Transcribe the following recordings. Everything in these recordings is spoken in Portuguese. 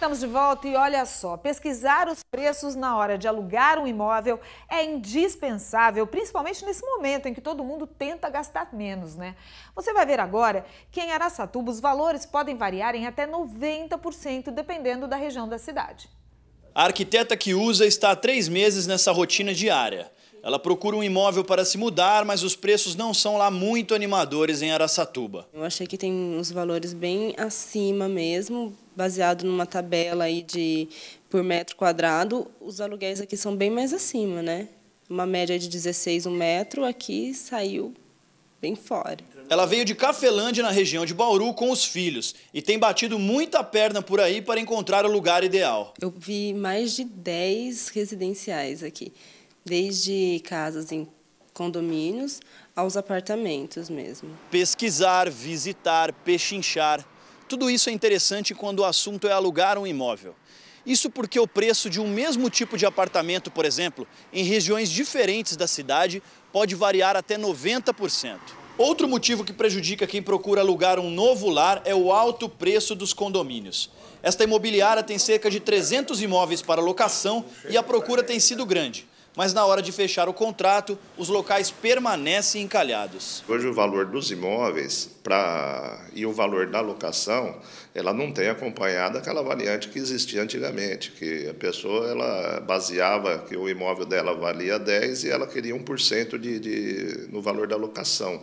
Estamos de volta e olha só, pesquisar os preços na hora de alugar um imóvel é indispensável, principalmente nesse momento em que todo mundo tenta gastar menos, né? Você vai ver agora que em Araçatuba os valores podem variar em até 90% dependendo da região da cidade. A arquiteta que usa está há três meses nessa rotina diária. Ela procura um imóvel para se mudar, mas os preços não são lá muito animadores em Araçatuba. Eu achei que tem uns valores bem acima mesmo, baseado numa tabela aí de por metro quadrado, os aluguéis aqui são bem mais acima, né? Uma média de 16 um metro, aqui saiu bem fora. Ela veio de Cafelândia, na região de Bauru, com os filhos e tem batido muita perna por aí para encontrar o lugar ideal. Eu vi mais de 10 residenciais aqui, desde casas em condomínios aos apartamentos mesmo. Pesquisar, visitar, pechinchar. Tudo isso é interessante quando o assunto é alugar um imóvel. Isso porque o preço de um mesmo tipo de apartamento, por exemplo, em regiões diferentes da cidade, pode variar até 90%. Outro motivo que prejudica quem procura alugar um novo lar é o alto preço dos condomínios. Esta imobiliária tem cerca de 300 imóveis para locação e a procura tem sido grande mas na hora de fechar o contrato, os locais permanecem encalhados. Hoje o valor dos imóveis pra, e o valor da locação, ela não tem acompanhado aquela variante que existia antigamente, que a pessoa ela baseava que o imóvel dela valia 10 e ela queria 1% de, de, no valor da locação.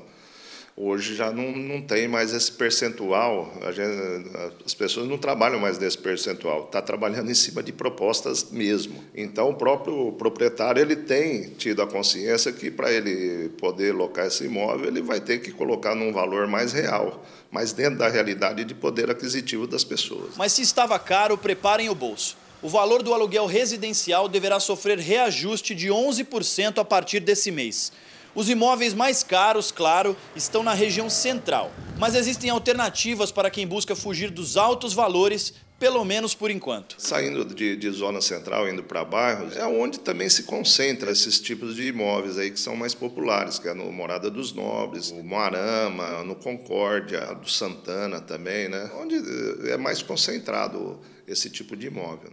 Hoje já não, não tem mais esse percentual, gente, as pessoas não trabalham mais nesse percentual, está trabalhando em cima de propostas mesmo. Então, o próprio proprietário ele tem tido a consciência que para ele poder locar esse imóvel, ele vai ter que colocar num valor mais real, mas dentro da realidade de poder aquisitivo das pessoas. Mas se estava caro, preparem o bolso. O valor do aluguel residencial deverá sofrer reajuste de 11% a partir desse mês. Os imóveis mais caros, claro, estão na região central, mas existem alternativas para quem busca fugir dos altos valores pelo menos por enquanto. Saindo de, de zona central, indo para bairros, é onde também se concentra esses tipos de imóveis aí que são mais populares, que é no Morada dos Nobres, no Moarama, no Concórdia, do Santana também, né? Onde eh, é mais concentrado esse tipo de imóvel.